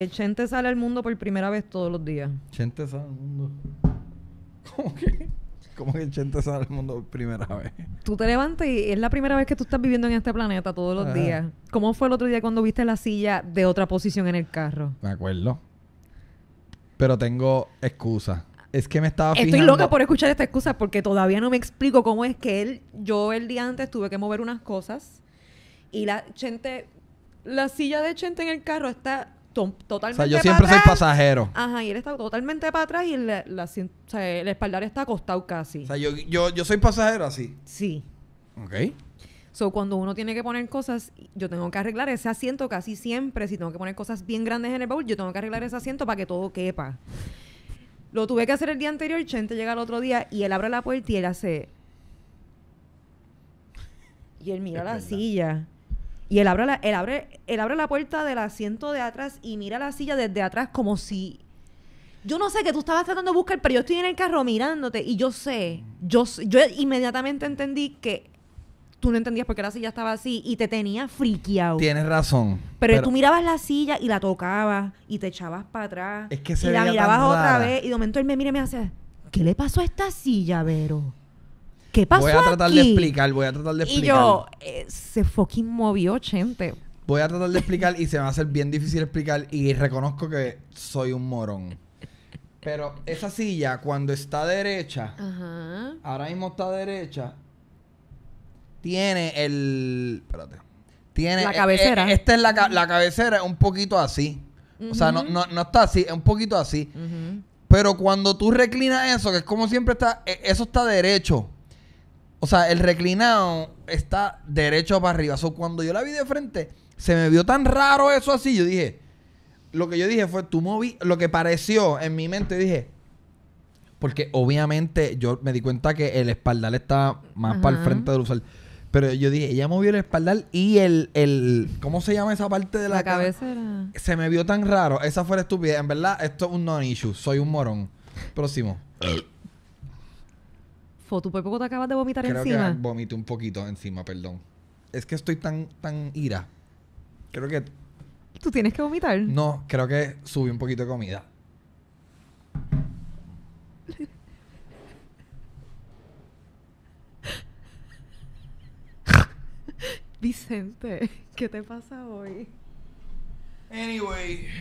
El Chente sale al mundo por primera vez todos los días. Chente sale al mundo. ¿Cómo que? ¿Cómo que Chente sale al mundo por primera vez? Tú te levantas y es la primera vez que tú estás viviendo en este planeta todos los días. ¿Cómo fue el otro día cuando viste la silla de otra posición en el carro? Me acuerdo. Pero tengo excusa. Es que me estaba fijando. Estoy loca por escuchar esta excusa porque todavía no me explico cómo es que él, yo el día antes tuve que mover unas cosas y la Chente, la silla de Chente en el carro está totalmente. O sea, yo siempre soy pasajero. Ajá, y él está totalmente para atrás y el espaldar está acostado casi. O sea, yo, yo, soy pasajero así. Sí. Ok. So, cuando uno tiene que poner cosas, yo tengo que arreglar ese asiento casi siempre. Si tengo que poner cosas bien grandes en el baúl, yo tengo que arreglar ese asiento para que todo quepa. Lo tuve que hacer el día anterior, Chente llega el otro día y él abre la puerta y él hace... Y él mira la silla. Y él abre, la, abre, él abre la puerta del asiento de atrás y mira la silla desde atrás como si... Yo no sé que tú estabas tratando de buscar, pero yo estoy en el carro mirándote y yo sé, yo, yo inmediatamente entendí que tú no entendías por qué la silla estaba así y te tenía frikiado. Tienes razón. Pero, tú mirabas la silla y la tocabas y te echabas para atrás. Es que se y la mirabas otra vez y de momento él me mira y me hace, ¿qué le pasó a esta silla, Vero? Voy a tratar de explicar, voy a tratar de explicar. Y yo, eh, se fucking movió gente Voy a tratar de explicar y se me va a hacer bien difícil explicar y reconozco que soy un morón. Pero esa silla, cuando está derecha, ahora mismo está derecha, tiene el... Espérate. Tiene... La e-, cabecera. E-, esta es la, la, cabecera, un poquito así. O sea, no, no, está así, es un poquito así. Pero cuando tú reclinas eso, que es como siempre está, e-, eso está derecho. O sea, el reclinado está derecho para arriba. Eso cuando yo la vi de frente, se me vio tan raro eso así. Yo dije, lo que yo dije fue, tú moví, lo que pareció en mi mente, dije, porque obviamente yo me di cuenta que el espaldar estaba más para el frente del usuario. Pero yo dije, ella movió el espaldar y el, el ¿cómo se llama esa parte de la, cabeza? Se me vio tan raro. Esa fue la estupidez. En verdad, esto es un non-issue. Soy un morón. Próximo. Foto, tú por poco te acabas de vomitar Creo Que vomité un poquito encima, perdón. Es que estoy tan, tan ira. Creo que. ¿Tú tienes que vomitar? No, creo que subí un poquito de comida. Vicente, ¿qué te pasa hoy? Anyway.